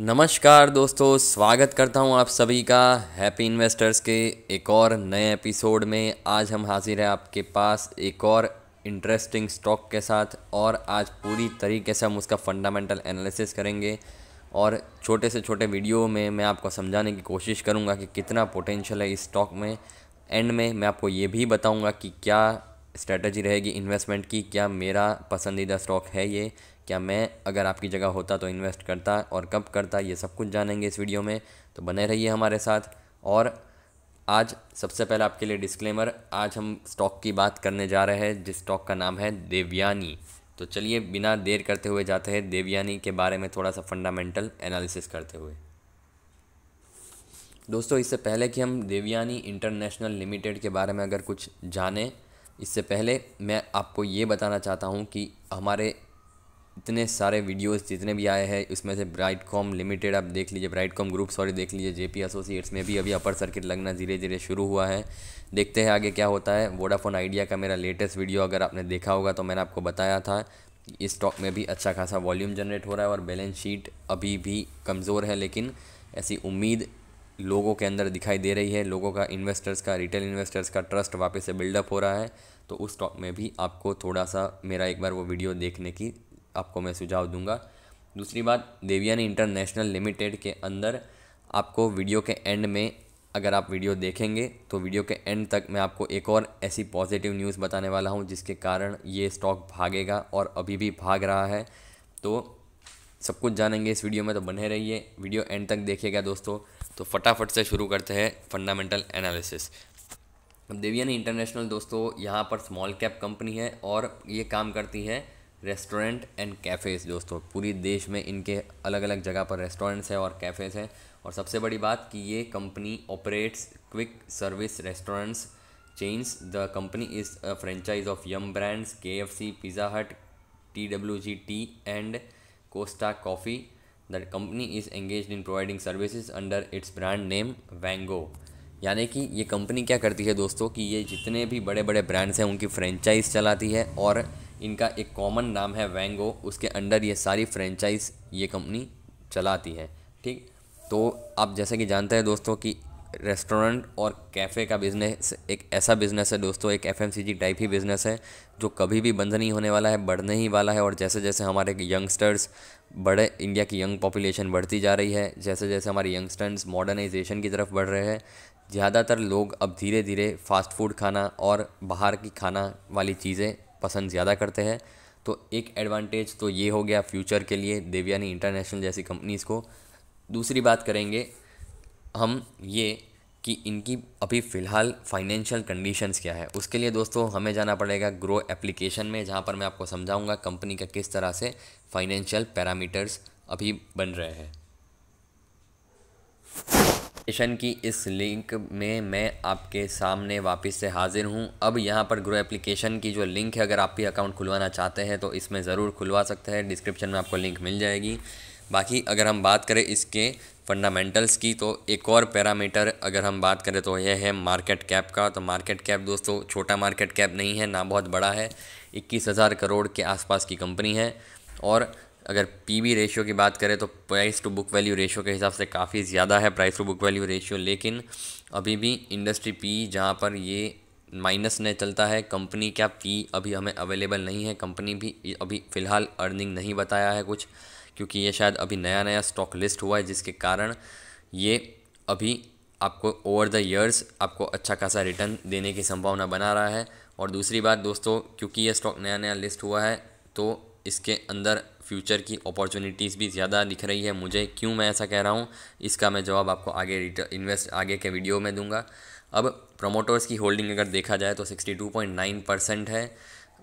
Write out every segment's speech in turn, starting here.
नमस्कार दोस्तों स्वागत करता हूं आप सभी का हैप्पी इन्वेस्टर्स के एक और नए एपिसोड में आज हम हाजिर हैं आपके पास एक और इंटरेस्टिंग स्टॉक के साथ और आज पूरी तरीके से हम उसका फंडामेंटल एनालिसिस करेंगे और छोटे से छोटे वीडियो में मैं आपको समझाने की कोशिश करूँगा कि कितना पोटेंशियल है इस स्टॉक में एंड में मैं आपको ये भी बताऊँगा कि क्या स्ट्रेटजी रहेगी इन्वेस्टमेंट की क्या मेरा पसंदीदा स्टॉक है ये क्या मैं अगर आपकी जगह होता तो इन्वेस्ट करता और कब करता ये सब कुछ जानेंगे इस वीडियो में तो बने रहिए हमारे साथ और आज सबसे पहले आपके लिए डिस्क्लेमर आज हम स्टॉक की बात करने जा रहे हैं जिस स्टॉक का नाम है देवयानी तो चलिए बिना देर करते हुए जाते हैं देवयानी के बारे में थोड़ा सा फंडामेंटल एनालिसिस करते हुए दोस्तों इससे पहले कि हम देवयानी इंटरनेशनल लिमिटेड के बारे में अगर कुछ जानें इससे पहले मैं आपको ये बताना चाहता हूँ कि हमारे इतने सारे वीडियोस जितने भी आए हैं उसमें से ब्राइट कॉम लिमिटेड आप देख लीजिए ब्राइट कॉम ग्रुप सॉरी देख लीजिए जेपी एसोसिएट्स में भी अभी अपर सर्किट लगना धीरे धीरे शुरू हुआ है देखते हैं आगे क्या होता है वोडाफोन आइडिया का मेरा लेटेस्ट वीडियो अगर आपने देखा होगा तो मैंने आपको बताया था इस स्टॉक में भी अच्छा खासा वॉल्यूम जनरेट हो रहा है और बैलेंस शीट अभी भी कमज़ोर है लेकिन ऐसी उम्मीद लोगों के अंदर दिखाई दे रही है लोगों का इन्वेस्टर्स का रिटेल इन्वेस्टर्स का ट्रस्ट वापस से बिल्डअप हो रहा है तो उस स्टॉक में भी आपको थोड़ा सा मेरा एक बार वो वीडियो देखने की आपको मैं सुझाव दूंगा दूसरी बात देवयानी इंटरनेशनल लिमिटेड के अंदर आपको वीडियो के एंड में अगर आप वीडियो देखेंगे तो वीडियो के एंड तक मैं आपको एक और ऐसी पॉजिटिव न्यूज़ बताने वाला हूँ जिसके कारण ये स्टॉक भागेगा और अभी भी भाग रहा है तो सब कुछ जानेंगे इस वीडियो में तो बने रहिए वीडियो एंड तक देखिएगा दोस्तों तो फटाफट से शुरू करते हैं फंडामेंटल एनालिसिस अब देवियन इंटरनेशनल दोस्तों यहाँ पर स्मॉल कैप कंपनी है और ये काम करती है रेस्टोरेंट एंड कैफ़ेज़ दोस्तों पूरी देश में इनके अलग अलग जगह पर रेस्टोरेंट्स हैं और कैफ़ेज़ हैं और सबसे बड़ी बात कि ये company operates quick service restaurants the company a franchise of Yum Brands K F C Pizza Hut T W G T and Costa Coffee the company is engage in providing services under its brand name Vaango यानी कि ये company क्या करती है दोस्तों कि ये जितने भी बड़े बड़े ब्रांड्स हैं उनकी फ्रेंचाइज चलाती है और इनका एक कॉमन नाम है वैंगो उसके अंडर ये सारी फ्रेंचाइज ये कंपनी चलाती है ठीक तो आप जैसे कि जानते हैं दोस्तों कि रेस्टोरेंट और कैफ़े का बिज़नेस एक ऐसा बिज़नेस है दोस्तों एक एफ टाइप ही बिज़नेस है जो कभी भी बंद नहीं होने वाला है बढ़ने ही वाला है और जैसे जैसे हमारे यंगस्टर्स बड़े इंडिया की यंग पॉपुलेशन बढ़ती जा रही है जैसे जैसे हमारे यंगस्टर्स मॉडर्नाइजेशन की तरफ बढ़ रहे हैं ज़्यादातर लोग अब धीरे धीरे फास्ट फूड खाना और बाहर की खाना वाली चीज़ें पसंद ज़्यादा करते हैं तो एक एडवांटेज तो ये हो गया फ्यूचर के लिए देवयानी इंटरनेशनल जैसी कंपनीज़ को दूसरी बात करेंगे हम ये कि इनकी अभी फ़िलहाल फाइनेंशियल कंडीशंस क्या है उसके लिए दोस्तों हमें जाना पड़ेगा ग्रो एप्लीकेशन में जहाँ पर मैं आपको समझाऊँगा कंपनी का किस तरह से फाइनेंशियल पैरामीटर्स अभी बन रहे हैं एप्लीकेशन की इस लिंक में मैं आपके सामने वापस से हाजिर हूँ अब यहाँ पर ग्रो एप्लीकेशन की जो लिंक है अगर आप भी अकाउंट खुलवाना चाहते हैं तो इसमें ज़रूर खुलवा सकते हैं डिस्क्रिप्शन में आपको लिंक मिल जाएगी बाकी अगर हम बात करें इसके फंडामेंटल्स की तो एक और पैरामीटर अगर हम बात करें तो यह है मार्केट कैप का तो मार्केट कैप दोस्तों छोटा मार्केट कैप नहीं है ना बहुत बड़ा है इक्कीस हज़ार करोड़ के आसपास की कंपनी है और अगर पी वी रेशियो की बात करें तो price to book value ratio के हिसाब से काफ़ी ज़्यादा है price to book value ratio लेकिन अभी भी इंडस्ट्री पी जहाँ पर ये माइनस नहीं चलता है कंपनी क्या पी अभी हमें अवेलेबल नहीं है कंपनी भी अभी फ़िलहाल अर्निंग नहीं बताया है कुछ क्योंकि ये शायद अभी नया नया स्टॉक लिस्ट हुआ है जिसके कारण ये अभी आपको ओवर द ईयर्स आपको अच्छा खासा रिटर्न देने की संभावना बना रहा है और दूसरी बात दोस्तों क्योंकि ये स्टॉक नया नया लिस्ट हुआ है तो इसके अंदर फ्यूचर की अपॉर्चुनिटीज़ भी ज़्यादा दिख रही है मुझे क्यों मैं ऐसा कह रहा हूँ इसका मैं जवाब आपको आगे इन्वेस्ट आगे के वीडियो में दूंगा अब प्रमोटर्स की होल्डिंग अगर देखा जाए तो 62.9 परसेंट है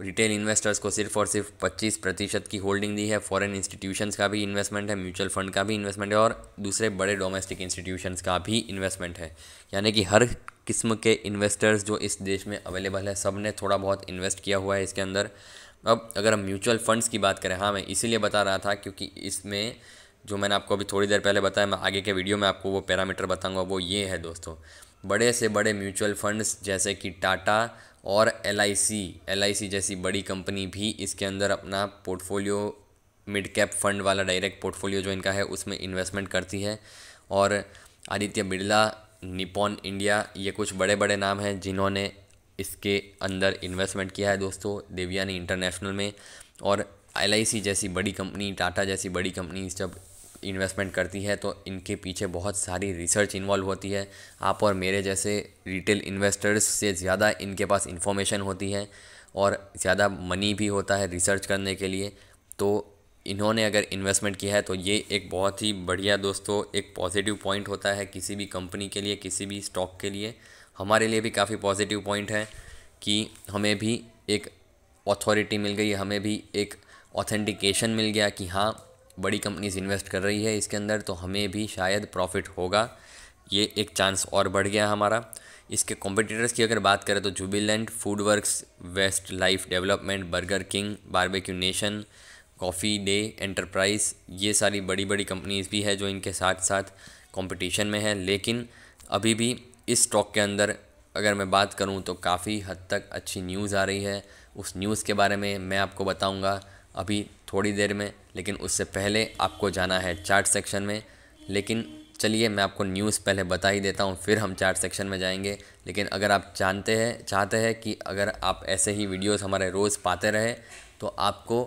रिटेल इन्वेस्टर्स को सिर्फ और सिर्फ पच्चीस प्रतिशत की होल्डिंग दी है फॉरेन इंस्टीट्यूशंस का भी इन्वेस्टमेंट है म्यूचुअल फंड का भी इन्वेस्टमेंट है और दूसरे बड़े डोमेस्टिक इंस्टीट्यूशंस का भी इन्वेस्टमेंट है यानी कि हर किस्म के इन्वेस्टर्स जो इस देश में अवेलेबल है सब ने थोड़ा बहुत इन्वेस्ट किया हुआ है इसके अंदर अब अगर हम म्यूचुअल फंड्स की बात करें हाँ मैं इसीलिए बता रहा था क्योंकि इसमें जो मैंने आपको अभी थोड़ी देर पहले बताया मैं आगे के वीडियो में आपको वो पैरामीटर बताऊंगा वो ये है दोस्तों बड़े से बड़े म्यूचुअल फंड्स जैसे कि टाटा और एल आई जैसी बड़ी कंपनी भी इसके अंदर अपना पोर्टफोलियो मिड कैप फंड वाला डायरेक्ट पोर्टफोलियो जो इनका है उसमें इन्वेस्टमेंट करती है और आदित्य बिरला निपॉन इंडिया ये कुछ बड़े बड़े नाम हैं जिन्होंने इसके अंदर इन्वेस्टमेंट किया है दोस्तों देवयानी इंटरनेशनल में और एल जैसी बड़ी कंपनी टाटा जैसी बड़ी कंपनी जब इन्वेस्टमेंट करती है तो इनके पीछे बहुत सारी रिसर्च इन्वॉल्व होती है आप और मेरे जैसे रिटेल इन्वेस्टर्स से ज़्यादा इनके पास इन्फॉर्मेशन होती है और ज़्यादा मनी भी होता है रिसर्च करने के लिए तो इन्होंने अगर इन्वेस्टमेंट किया है तो ये एक बहुत ही बढ़िया दोस्तों एक पॉजिटिव पॉइंट होता है किसी भी कंपनी के लिए किसी भी स्टॉक के लिए हमारे लिए भी काफ़ी पॉजिटिव पॉइंट है कि हमें भी एक अथॉरिटी मिल गई हमें भी एक ऑथेंटिकेशन मिल गया कि हाँ बड़ी कंपनीज इन्वेस्ट कर रही है इसके अंदर तो हमें भी शायद प्रॉफिट होगा ये एक चांस और बढ़ गया हमारा इसके कॉम्पिटिटर्स की अगर बात करें तो Jubilant Food Works Westlife Development Burger King Barbeque Nation Coffee Day Enterprise ये सारी बड़ी बड़ी कंपनीज़ भी है जो इनके साथ साथ कंपटीशन में है लेकिन अभी भी इस स्टॉक के अंदर अगर मैं बात करूं तो काफ़ी हद तक अच्छी न्यूज़ आ रही है उस न्यूज़ के बारे में मैं आपको बताऊंगा अभी थोड़ी देर में लेकिन उससे पहले आपको जाना है चार्ट सेक्शन में लेकिन चलिए मैं आपको न्यूज़ पहले बता ही देता हूँ फिर हम चार्ट सेक्शन में जाएंगे लेकिन अगर आप जानते हैं चाहते हैं कि अगर आप ऐसे ही वीडियोस हमारे रोज़ पाते रहे तो आपको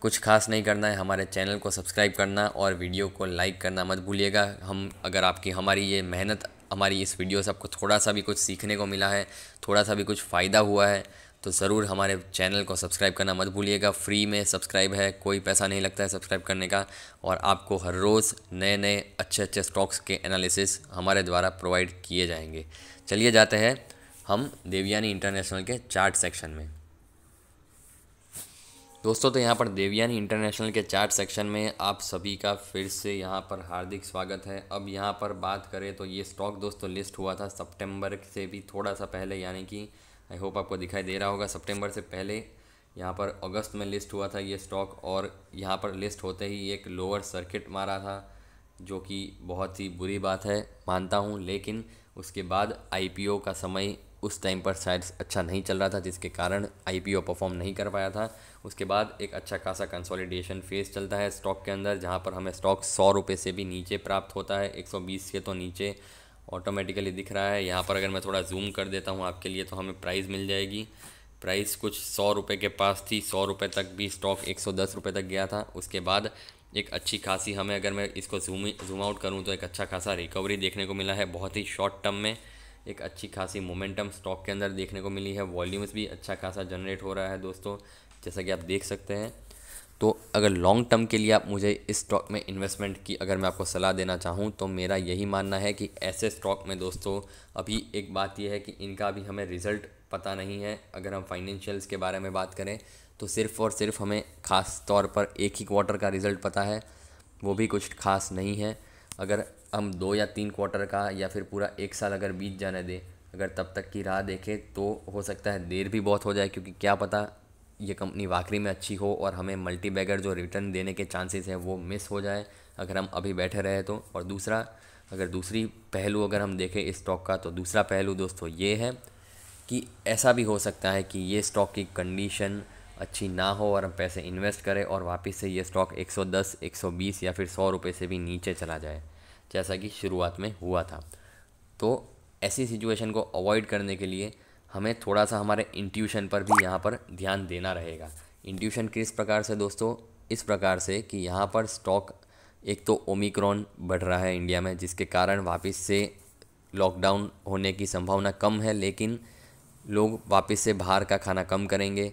कुछ खास नहीं करना है हमारे चैनल को सब्सक्राइब करना और वीडियो को लाइक करना मत भूलिएगा हम अगर आपकी हमारी ये मेहनत हमारी इस वीडियो से आपको थोड़ा सा भी कुछ सीखने को मिला है थोड़ा सा भी कुछ फ़ायदा हुआ है तो ज़रूर हमारे चैनल को सब्सक्राइब करना मत भूलिएगा फ्री में सब्सक्राइब है कोई पैसा नहीं लगता है सब्सक्राइब करने का और आपको हर रोज़ नए नए अच्छे अच्छे स्टॉक्स के एनालिसिस हमारे द्वारा प्रोवाइड किए जाएंगे चलिए जाते हैं हम देवयानी इंटरनेशनल के चार्ट सेक्शन में दोस्तों तो यहाँ पर देवयानी इंटरनेशनल के चार्ट सेक्शन में आप सभी का फिर से यहाँ पर हार्दिक स्वागत है अब यहाँ पर बात करें तो ये स्टॉक दोस्तों लिस्ट हुआ था सितंबर से भी थोड़ा सा पहले यानी कि आई होप आपको दिखाई दे रहा होगा सितंबर से पहले यहाँ पर अगस्त में लिस्ट हुआ था ये स्टॉक और यहाँ पर लिस्ट होते ही एक लोअर सर्किट मारा था जो कि बहुत ही बुरी बात है मानता हूँ लेकिन उसके बाद आई का समय उस टाइम पर शायद अच्छा नहीं चल रहा था जिसके कारण आई परफॉर्म नहीं कर पाया था उसके बाद एक अच्छा खासा कंसोलिडेशन फेज चलता है स्टॉक के अंदर जहाँ पर हमें स्टॉक सौ रुपये से भी नीचे प्राप्त होता है बीस के तो नीचे ऑटोमेटिकली दिख रहा है यहाँ पर अगर मैं थोड़ा जूम कर देता हूँ आपके लिए तो हमें प्राइस मिल जाएगी प्राइस कुछ सौ रुपये के पास थी सौ रुपये तक भी स्टॉक एक सौ दस रुपये तक गया था उसके बाद एक अच्छी खासी हमें अगर मैं इसको जूम जूम आउट करूँ तो एक अच्छा खासा रिकवरी देखने को मिला है बहुत ही शॉर्ट टर्म में एक अच्छी खासी मोमेंटम स्टॉक के अंदर देखने को मिली है वॉल्यूम्स भी अच्छा खासा जनरेट हो रहा है दोस्तों जैसा कि आप देख सकते हैं तो अगर लॉन्ग टर्म के लिए आप मुझे इस स्टॉक में इन्वेस्टमेंट की अगर मैं आपको सलाह देना चाहूँ तो मेरा यही मानना है कि ऐसे स्टॉक में दोस्तों अभी एक बात यह है कि इनका अभी हमें रिज़ल्ट पता नहीं है अगर हम फाइनेंशियल्स के बारे में बात करें तो सिर्फ़ और सिर्फ हमें ख़ास तौर पर एक ही क्वार्टर का रिज़ल्ट पता है वो भी कुछ खास नहीं है अगर हम दो या तीन क्वार्टर का या फिर पूरा एक साल अगर बीत जाने दें अगर तब तक की राह देखें तो हो सकता है देर भी बहुत हो जाए क्योंकि क्या पता ये कंपनी वाकई में अच्छी हो और हमें मल्टी बैगर जो रिटर्न देने के चांसेस हैं वो मिस हो जाए अगर हम अभी बैठे रहे तो और दूसरा अगर दूसरी पहलू अगर हम देखें इस स्टॉक का तो दूसरा पहलू दोस्तों ये है कि ऐसा भी हो सकता है कि ये स्टॉक की कंडीशन अच्छी ना हो और हम पैसे इन्वेस्ट करें और वापस से ये स्टॉक 110, 120 या फिर सौ रुपये से भी नीचे चला जाए जैसा कि शुरुआत में हुआ था तो ऐसी सिचुएशन को अवॉइड करने के लिए हमें थोड़ा सा हमारे इंट्यूशन पर भी यहाँ पर ध्यान देना रहेगा इंट्यूशन किस प्रकार से दोस्तों इस प्रकार से कि यहाँ पर स्टॉक एक तो ओमिक्रॉन बढ़ रहा है इंडिया में जिसके कारण वापस से लॉकडाउन होने की संभावना कम है लेकिन लोग वापस से बाहर का खाना कम करेंगे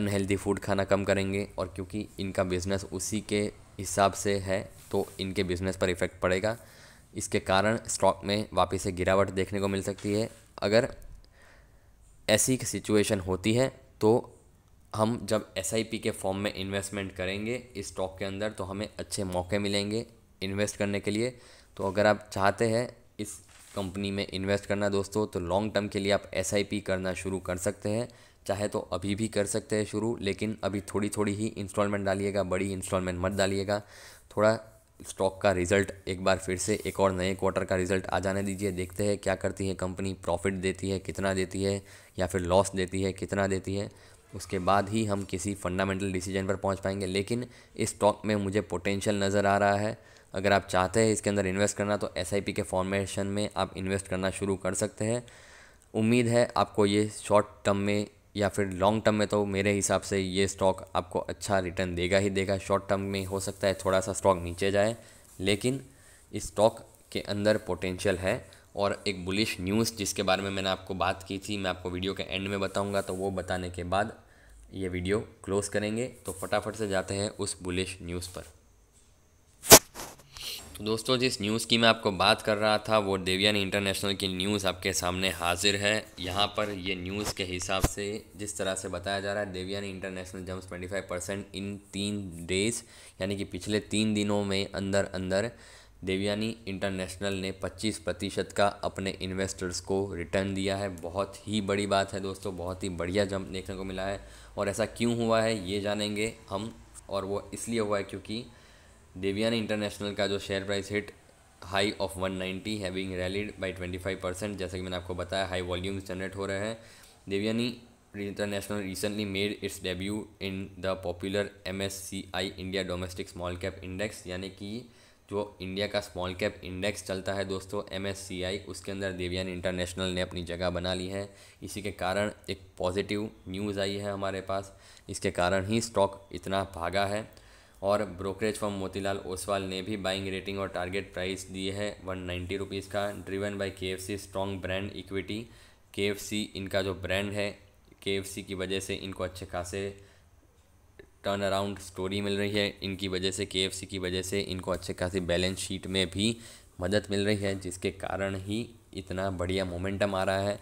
अनहेल्दी फूड खाना कम करेंगे और क्योंकि इनका बिज़नेस उसी के हिसाब से है तो इनके बिज़नेस पर इफ़ेक्ट पड़ेगा इसके कारण स्टॉक में वापस से गिरावट देखने को मिल सकती है अगर ऐसी सिचुएशन होती है तो हम जब एस के फॉर्म में इन्वेस्टमेंट करेंगे इस स्टॉक के अंदर तो हमें अच्छे मौके मिलेंगे इन्वेस्ट करने के लिए तो अगर आप चाहते हैं इस कंपनी में इन्वेस्ट करना दोस्तों तो लॉन्ग टर्म के लिए आप एस करना शुरू कर सकते हैं चाहे तो अभी भी कर सकते हैं शुरू लेकिन अभी थोड़ी थोड़ी ही इंस्टॉलमेंट डालिएगा बड़ी इंस्टॉलमेंट मत डालिएगा थोड़ा स्टॉक का रिजल्ट एक बार फिर से एक और नए क्वार्टर का रिजल्ट आ जाने दीजिए देखते हैं क्या करती है कंपनी प्रॉफिट देती है कितना देती है या फिर लॉस देती है कितना देती है उसके बाद ही हम किसी फंडामेंटल डिसीजन पर पहुंच पाएंगे लेकिन इस स्टॉक में मुझे पोटेंशियल नज़र आ रहा है अगर आप चाहते हैं इसके अंदर इन्वेस्ट करना तो एस के फॉर्मेशन में आप इन्वेस्ट करना शुरू कर सकते हैं उम्मीद है आपको ये शॉर्ट टर्म में या फिर लॉन्ग टर्म में तो मेरे हिसाब से ये स्टॉक आपको अच्छा रिटर्न देगा ही देगा शॉर्ट टर्म में हो सकता है थोड़ा सा स्टॉक नीचे जाए लेकिन इस स्टॉक के अंदर पोटेंशियल है और एक बुलिश न्यूज़ जिसके बारे में मैंने आपको बात की थी मैं आपको वीडियो के एंड में बताऊंगा तो वो बताने के बाद ये वीडियो क्लोज़ करेंगे तो फटाफट से जाते हैं उस बुलिश न्यूज़ पर तो दोस्तों जिस न्यूज़ की मैं आपको बात कर रहा था वो देवियन इंटरनेशनल की न्यूज़ आपके सामने हाजिर है यहाँ पर ये न्यूज़ के हिसाब से जिस तरह से बताया जा रहा है Devyani International jumps 25 percent in तीन डेज यानी कि पिछले तीन दिनों में अंदर अंदर देवयानी इंटरनेशनल ने 25 प्रतिशत का अपने इन्वेस्टर्स को रिटर्न दिया है बहुत ही बड़ी बात है दोस्तों बहुत ही बढ़िया जंप देखने को मिला है और ऐसा क्यों हुआ है ये जानेंगे हम और वो इसलिए हुआ है क्योंकि देवियान इंटरनेशनल का जो share price hit high of 190 having rallied by twenty percent जैसा कि मैंने आपको बताया हाई वॉल्यूम्स जनरेट हो रहे हैं Devyani International recently made its debut in the popular M S C I India domestic small cap index यानी कि जो इंडिया का स्मॉल कैप इंडेक्स चलता है दोस्तों एम एस सी आई उसके अंदर देवयानी इंटरनेशनल ने अपनी जगह बना ली है इसी के कारण एक पॉजिटिव न्यूज़ आई है हमारे पास इसके कारण ही स्टॉक इतना भागा है और ब्रोकरेज फॉर्म मोतीलाल ओसवाल ने भी बाइंग रेटिंग और टारगेट प्राइस दिए है वन नाइन्टी रुपीज़ का driven by K F C strong brand equity K F C इनका जो ब्रांड है के एफ सी की वजह से इनको अच्छे खासे टर्न अराउंड स्टोरी मिल रही है इनकी वजह से के एफ सी की वजह से इनको अच्छे खासी बैलेंस शीट में भी मदद मिल रही है जिसके कारण ही इतना बढ़िया मोमेंटम आ रहा है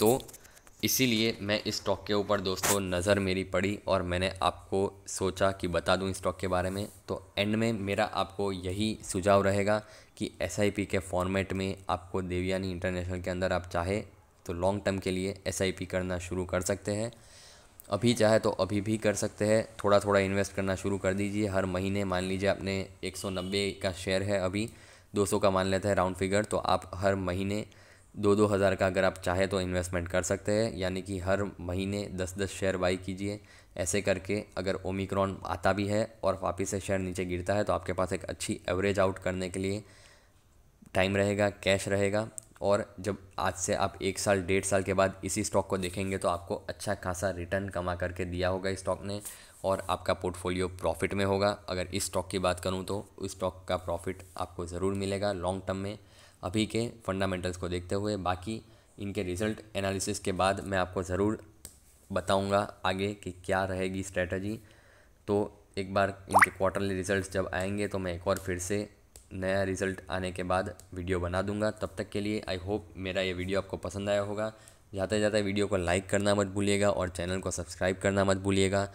तो इसीलिए मैं इस स्टॉक के ऊपर दोस्तों नज़र मेरी पड़ी और मैंने आपको सोचा कि बता दूं इस स्टॉक के बारे में तो एंड में मेरा आपको यही सुझाव रहेगा कि एस के फॉर्मेट में आपको देवयानी इंटरनेशनल के अंदर आप चाहे तो लॉन्ग टर्म के लिए एस करना शुरू कर सकते हैं अभी चाहे तो अभी भी कर सकते हैं थोड़ा थोड़ा इन्वेस्ट करना शुरू कर दीजिए हर महीने मान लीजिए आपने एक का शेयर है अभी 200 का मान लेते हैं राउंड फिगर तो आप हर महीने दो दो हज़ार का अगर आप चाहे तो इन्वेस्टमेंट कर सकते हैं यानी कि हर महीने दस दस शेयर बाई कीजिए ऐसे करके अगर ओमिक्रॉन आता भी है और वापस से शेयर नीचे गिरता है तो आपके पास एक अच्छी एवरेज आउट करने के लिए टाइम रहेगा कैश रहेगा और जब आज से आप एक साल डेढ़ साल के बाद इसी स्टॉक को देखेंगे तो आपको अच्छा खासा रिटर्न कमा करके दिया होगा इस स्टॉक ने और आपका पोर्टफोलियो प्रॉफिट में होगा अगर इस स्टॉक की बात करूँ तो उस स्टॉक का प्रॉफिट आपको ज़रूर मिलेगा लॉन्ग टर्म में अभी के फंडामेंटल्स को देखते हुए बाकी इनके रिजल्ट एनालिसिस के बाद मैं आपको ज़रूर बताऊंगा आगे कि क्या रहेगी स्ट्रेटजी तो एक बार इनके क्वार्टरली रिजल्ट्स जब आएंगे तो मैं एक और फिर से नया रिज़ल्ट आने के बाद वीडियो बना दूंगा तब तक के लिए आई होप मेरा ये वीडियो आपको पसंद आया होगा जाते जाते वीडियो को लाइक करना मत भूलिएगा और चैनल को सब्सक्राइब करना मत भूलिएगा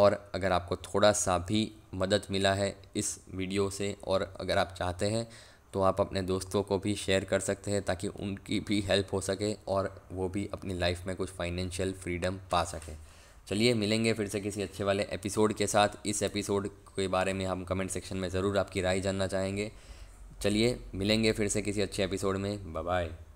और अगर आपको थोड़ा सा भी मदद मिला है इस वीडियो से और अगर आप चाहते हैं तो आप अपने दोस्तों को भी शेयर कर सकते हैं ताकि उनकी भी हेल्प हो सके और वो भी अपनी लाइफ में कुछ फाइनेंशियल फ्रीडम पा सकें चलिए मिलेंगे फिर से किसी अच्छे वाले एपिसोड के साथ इस एपिसोड के बारे में हम कमेंट सेक्शन में ज़रूर आपकी राय जानना चाहेंगे चलिए मिलेंगे फिर से किसी अच्छे एपिसोड में बाय